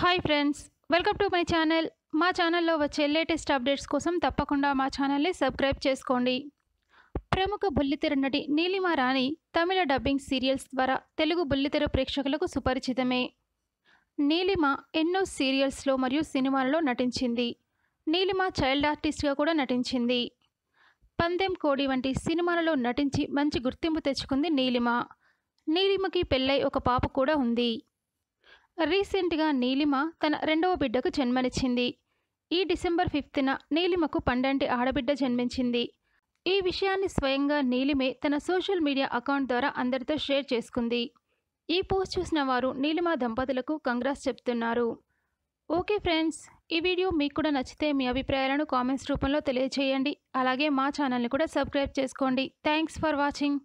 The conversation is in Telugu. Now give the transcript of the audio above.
hi friends welcome to my channel మా ఛానల్లో వచ్చే లేటెస్ట్ అప్డేట్స్ కోసం తప్పకుండా మా ఛానల్ని సబ్స్క్రైబ్ చేసుకోండి ప్రముఖ బుల్లితెర నటి నీలిమా రాణి తమిళ డబ్బింగ్ సీరియల్స్ ద్వారా తెలుగు బుల్లితెర ప్రేక్షకులకు సుపరిచితమే నీలిమ ఎన్నో సీరియల్స్లో మరియు సినిమాలలో నటించింది నీలిమ చైల్డ్ ఆర్టిస్ట్గా కూడా నటించింది పందెం కోడి వంటి సినిమాలలో నటించి మంచి గుర్తింపు తెచ్చుకుంది నీలిమ నీలిమకి పెళ్ళై ఒక పాప కూడా ఉంది రీసెంట్గా నీలిమ తన రెండవ బిడ్డకు జన్మనిచ్చింది ఈ డిసెంబర్ ఫిఫ్త్న నీలిమకు పండంటి ఆడబిడ్డ జన్మించింది ఈ విషయాన్ని స్వయంగా నీలిమే తన సోషల్ మీడియా అకౌంట్ ద్వారా అందరితో షేర్ చేసుకుంది ఈ పోస్ట్ చూసిన వారు నీలిమ దంపతులకు కంగ్రాస్ చెప్తున్నారు ఓకే ఫ్రెండ్స్ ఈ వీడియో మీకు కూడా నచ్చితే మీ అభిప్రాయాలను కామెంట్స్ రూపంలో తెలియజేయండి అలాగే మా ఛానల్ని కూడా సబ్స్క్రైబ్ చేసుకోండి థ్యాంక్స్ ఫర్ వాచింగ్